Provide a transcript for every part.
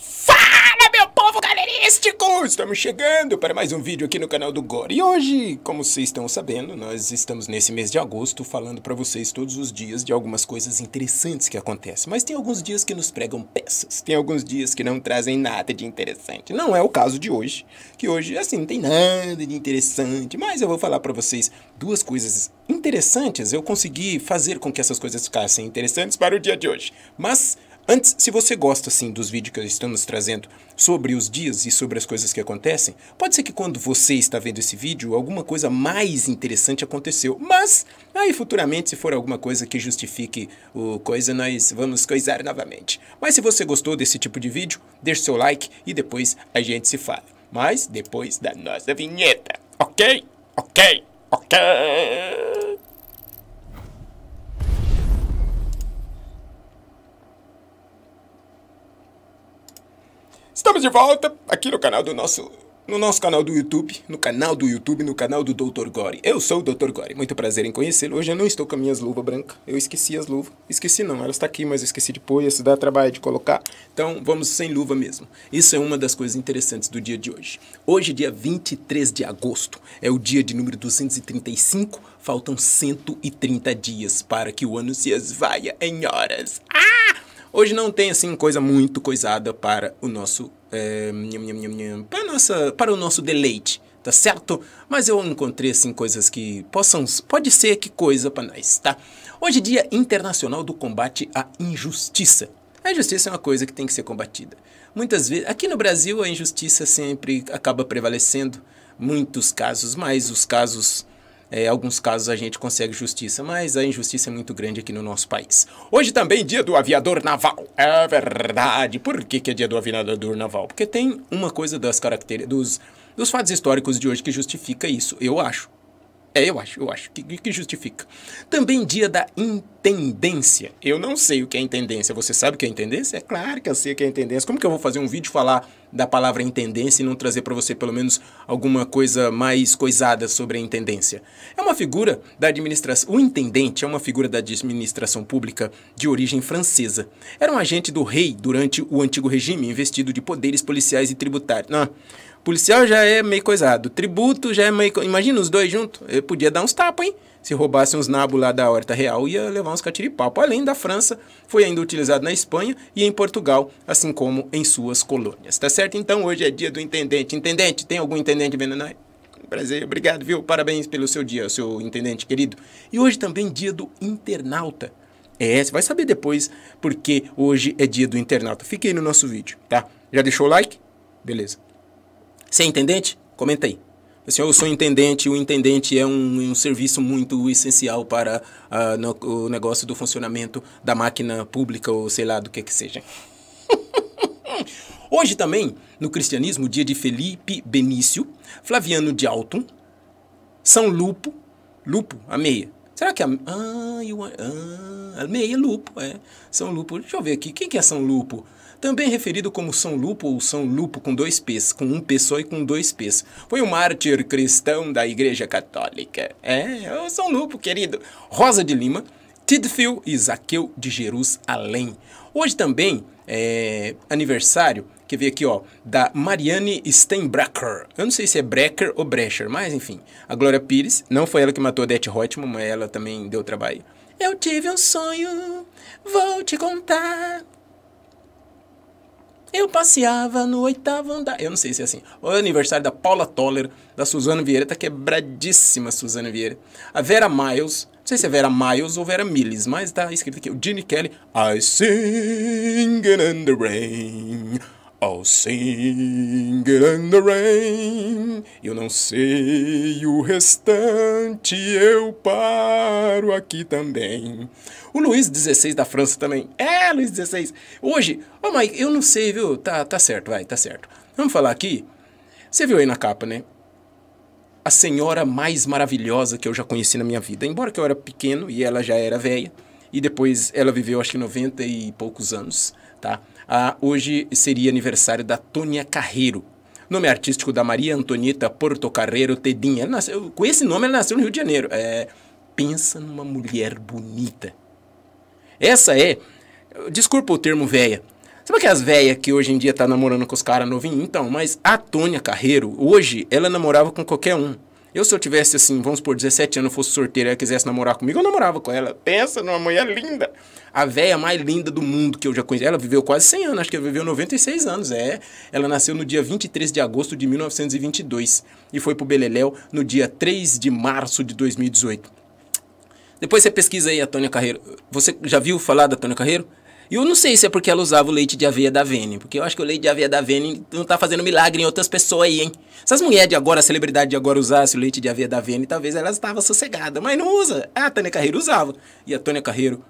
Fala, meu povo galerístico! Estamos chegando para mais um vídeo aqui no canal do Gore. E hoje, como vocês estão sabendo, nós estamos nesse mês de agosto falando para vocês todos os dias de algumas coisas interessantes que acontecem. Mas tem alguns dias que nos pregam peças, tem alguns dias que não trazem nada de interessante. Não é o caso de hoje, que hoje, assim, não tem nada de interessante. Mas eu vou falar para vocês duas coisas interessantes. Eu consegui fazer com que essas coisas ficassem interessantes para o dia de hoje. Mas Antes, se você gosta assim dos vídeos que estamos trazendo sobre os dias e sobre as coisas que acontecem, pode ser que quando você está vendo esse vídeo, alguma coisa mais interessante aconteceu. Mas aí futuramente, se for alguma coisa que justifique o coisa, nós vamos coisar novamente. Mas se você gostou desse tipo de vídeo, deixe seu like e depois a gente se fala. Mas depois da nossa vinheta, ok? Ok? Ok? Estamos de volta aqui no canal do nosso no nosso canal do YouTube, no canal do YouTube, no canal do Dr. Gore. Eu sou o Dr. Gore, muito prazer em conhecê-lo. Hoje eu não estou com as minhas luvas brancas, eu esqueci as luvas. Esqueci não, elas estão tá aqui, mas esqueci de pôr, se dá trabalho de colocar. Então vamos sem luva mesmo. Isso é uma das coisas interessantes do dia de hoje. Hoje, dia 23 de agosto, é o dia de número 235, faltam 130 dias para que o ano se esvaia em horas. Ah! Hoje não tem assim coisa muito coisada para o nosso é, para, nossa, para o nosso deleite, tá certo? Mas eu encontrei assim coisas que possam, pode ser que coisa para nós, tá? Hoje dia internacional do combate à injustiça. A injustiça é uma coisa que tem que ser combatida. Muitas vezes, aqui no Brasil a injustiça sempre acaba prevalecendo, muitos casos, mas os casos é, alguns casos a gente consegue justiça, mas a injustiça é muito grande aqui no nosso país. Hoje também dia do aviador naval. É verdade. Por que, que é dia do aviador naval? Porque tem uma coisa das características dos, dos fatos históricos de hoje que justifica isso, eu acho. É, eu acho, eu acho que, que justifica. Também dia da intendência. Eu não sei o que é intendência. Você sabe o que é intendência? É claro que eu sei o que é intendência. Como que eu vou fazer um vídeo falar da palavra intendência e não trazer para você pelo menos alguma coisa mais coisada sobre a intendência? É uma figura da administração. O intendente é uma figura da administração pública de origem francesa. Era um agente do rei durante o antigo regime, investido de poderes policiais e tributários. Não. Ah, Policial já é meio coisado. Tributo já é meio. Imagina os dois juntos. Eu podia dar uns tapas, hein? Se roubasse uns nabos lá da Horta Real, ia levar uns catiripapo. Além da França, foi ainda utilizado na Espanha e em Portugal, assim como em suas colônias. Tá certo? Então hoje é dia do intendente. Intendente, tem algum intendente vendo nós? Prazer, obrigado, viu? Parabéns pelo seu dia, seu intendente querido. E hoje também dia do internauta. É, você vai saber depois porque hoje é dia do internauta. Fique aí no nosso vídeo, tá? Já deixou o like? Beleza. Você é intendente? Comenta aí. Senhor, assim, eu sou intendente. O intendente é um, um serviço muito essencial para uh, no, o negócio do funcionamento da máquina pública ou sei lá do que que seja. Hoje também, no cristianismo, dia de Felipe Benício, Flaviano de Alton, São Lupo, Lupo, a meia, Será que a. Ah, you want, ah, meia Lupo, é. São Lupo. Deixa eu ver aqui. Quem que é São Lupo? Também referido como São Lupo ou São Lupo com dois P's, com um P só e com dois P's. Foi um mártir cristão da Igreja Católica. É, o São Lupo, querido. Rosa de Lima Tidfil e Zaqueu de Jerusalém. Hoje também é aniversário, que veio aqui, ó, da Marianne Steinbracker. Eu não sei se é Brecker ou Brecher, mas enfim. A Glória Pires, não foi ela que matou a Odete Reutemann, mas ela também deu trabalho. Eu tive um sonho, vou te contar. Eu passeava no oitavo andar. Eu não sei se é assim. O aniversário da Paula Toller, da Suzana Vieira, tá quebradíssima Suzana Vieira. A Vera Miles, sei se é Vera Miles ou Vera Miles, mas tá escrito aqui, o Gene Kelly, I sing it in the rain, I'll sing it in the rain, eu não sei o restante, eu paro aqui também. O Luiz XVI da França também, é Luiz XVI, hoje, oh Mike, eu não sei, viu, tá, tá certo, vai, tá certo. Vamos falar aqui, você viu aí na capa, né? a senhora mais maravilhosa que eu já conheci na minha vida. Embora que eu era pequeno e ela já era velha, e depois ela viveu acho que 90 e poucos anos, tá? Ah, hoje seria aniversário da Tônia Carreiro. Nome artístico da Maria Antonieta Porto Carreiro Tedinha. Nasceu, com esse nome ela nasceu no Rio de Janeiro. É, pensa numa mulher bonita. Essa é, desculpa o termo velha, Sabe que as velhas que hoje em dia tá namorando com os caras novinhos? Então, mas a Tônia Carreiro, hoje, ela namorava com qualquer um. Eu, se eu tivesse, assim, vamos por 17 anos, fosse sorteira e ela quisesse namorar comigo, eu namorava com ela. Pensa numa mulher linda. A velha mais linda do mundo que eu já conheci. Ela viveu quase 100 anos, acho que ela viveu 96 anos, é. Ela nasceu no dia 23 de agosto de 1922 e foi pro Beleléu no dia 3 de março de 2018. Depois você pesquisa aí a Tônia Carreiro. Você já viu falar da Tônia Carreiro? E eu não sei se é porque ela usava o leite de aveia da Vene, porque eu acho que o leite de aveia da Vene não tá fazendo milagre em outras pessoas aí, hein? Se as mulheres de agora, a celebridade de agora usasse o leite de aveia da Vene, talvez elas estavam sossegadas, mas não usa. Ah, a Tânia Carreiro usava. E a Tânia Carreiro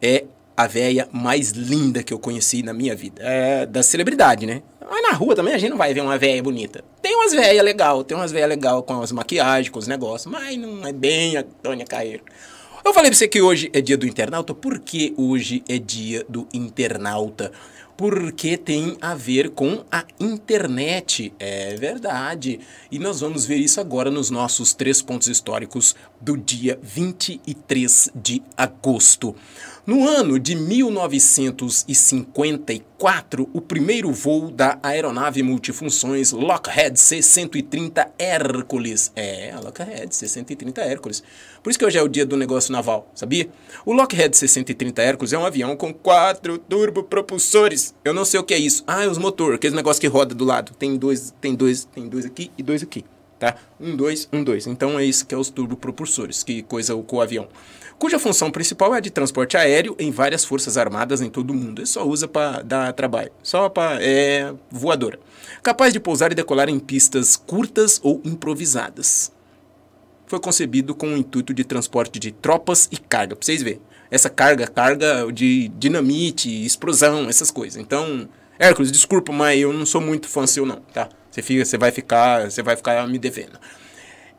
é a véia mais linda que eu conheci na minha vida. É da celebridade, né? Mas na rua também a gente não vai ver uma véia bonita. Tem umas véias legal, tem umas véias legal com as maquiagens, com os negócios, mas não é bem a Tânia Carreiro. Eu falei pra você que hoje é dia do internauta. Por que hoje é dia do internauta? Porque tem a ver com a internet. É verdade. E nós vamos ver isso agora nos nossos três pontos históricos do dia 23 de agosto. No ano de 1954, o primeiro voo da aeronave multifunções Lockheed C-130 Hércules. É, a Lockheed C-130 Hércules. Por isso que hoje é o dia do negócio naval, sabia? O Lockheed C-130 Hércules é um avião com quatro turbopropulsores. Eu não sei o que é isso. Ah, é os motor, aqueles negócio que roda do lado. Tem dois, tem dois, tem dois aqui e dois aqui tá? 1, 2, 1, 2. Então é isso que é os turbopropulsores, que coisa o avião. Cuja função principal é de transporte aéreo em várias forças armadas em todo o mundo. Ele só usa para dar trabalho, só para é voadora. Capaz de pousar e decolar em pistas curtas ou improvisadas. Foi concebido com o intuito de transporte de tropas e carga, para vocês verem. Essa carga, carga de dinamite, explosão, essas coisas. Então, Hércules, desculpa, mas eu não sou muito fã seu não, tá? Você, fica, você vai ficar, você vai ficar me devendo.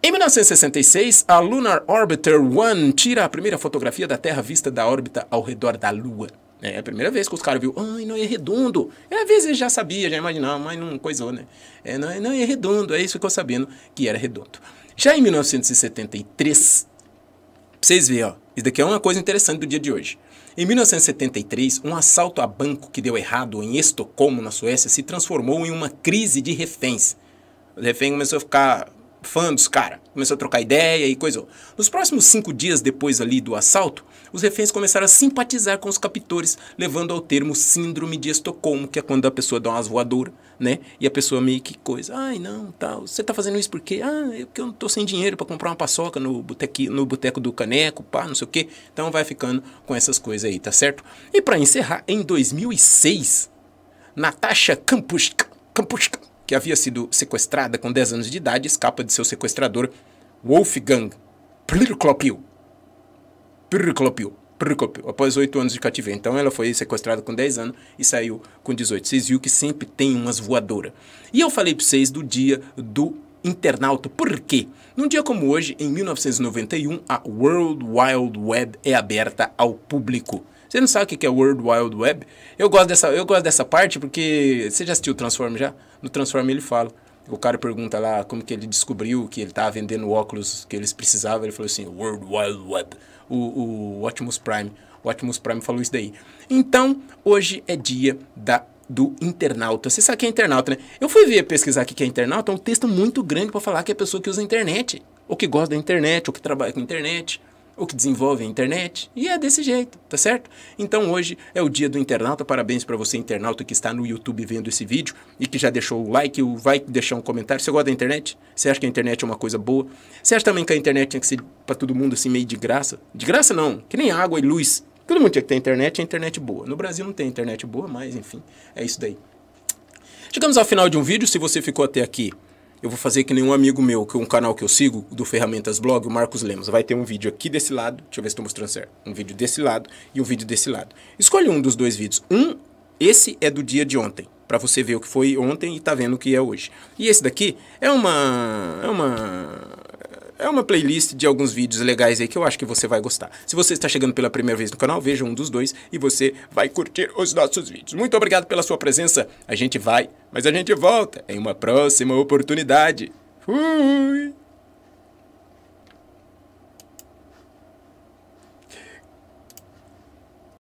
Em 1966, a Lunar Orbiter 1 tira a primeira fotografia da Terra vista da órbita ao redor da Lua. É a primeira vez que os caras viram, ai, não é redondo. É às vezes já sabia, já imaginava, mas não coisou, né? É, não, é, não é redondo, aí é ficou sabendo que era redondo. Já em 1973, vocês verem, ó, isso daqui é uma coisa interessante do dia de hoje. Em 1973, um assalto a banco que deu errado em Estocolmo, na Suécia, se transformou em uma crise de reféns. O refém começou a ficar fã dos caras, começou a trocar ideia e coisa. Nos próximos cinco dias depois ali do assalto, os reféns começaram a simpatizar com os captores, levando ao termo síndrome de Estocolmo, que é quando a pessoa dá umas voadoras né? E a pessoa meio que coisa, ai não, tal, você tá fazendo isso porque Ah, é porque eu não tô sem dinheiro para comprar uma paçoca no boteco, no boteco do Caneco, pá, não sei o quê. Então vai ficando com essas coisas aí, tá certo? E para encerrar, em 2006, Natasha Kampushka, Kampuska, que havia sido sequestrada com 10 anos de idade, escapa de seu sequestrador Wolfgang Plirklopil. Plirklopil Procópio, após oito anos de cativeiro. Então ela foi sequestrada com 10 anos e saiu com 18. Vocês viram que sempre tem umas voadoras. E eu falei para vocês do dia do internauta. Por quê? Num dia como hoje, em 1991, a World Wide Web é aberta ao público. Você não sabe o que é World Wide Web? Eu gosto dessa, eu gosto dessa parte porque você já assistiu o Transform já? No Transform ele fala o cara pergunta lá como que ele descobriu que ele tava vendendo óculos que eles precisavam, ele falou assim, World Wide Web, o, o Optimus Prime. O Optimus Prime falou isso daí. Então, hoje é dia da do internauta. Você sabe que é internauta, né? Eu fui ver pesquisar aqui que é internauta, é um texto muito grande para falar que é a pessoa que usa a internet, ou que gosta da internet, ou que trabalha com internet o que desenvolve a internet. E é desse jeito, tá certo? Então hoje é o dia do internauta. Parabéns para você, internauta, que está no YouTube vendo esse vídeo e que já deixou o like, vai deixar um comentário. Você gosta da internet? Você acha que a internet é uma coisa boa? Você acha também que a internet tinha que ser para todo mundo assim, meio de graça? De graça não, que nem água e luz. Todo mundo tinha que ter internet, é internet boa. No Brasil não tem internet boa, mas enfim, é isso daí. Chegamos ao final de um vídeo. Se você ficou até aqui, eu vou fazer que nenhum amigo meu, que é um canal que eu sigo, do Ferramentas Blog, o Marcos Lemos, vai ter um vídeo aqui desse lado, deixa eu ver se estou mostrando certo, um vídeo desse lado e um vídeo desse lado. Escolhe um dos dois vídeos. Um, esse é do dia de ontem, para você ver o que foi ontem e tá vendo o que é hoje. E esse daqui é uma é uma é uma playlist de alguns vídeos legais aí que eu acho que você vai gostar. Se você está chegando pela primeira vez no canal, veja um dos dois e você vai curtir os nossos vídeos. Muito obrigado pela sua presença. A gente vai, mas a gente volta em uma próxima oportunidade. Fui!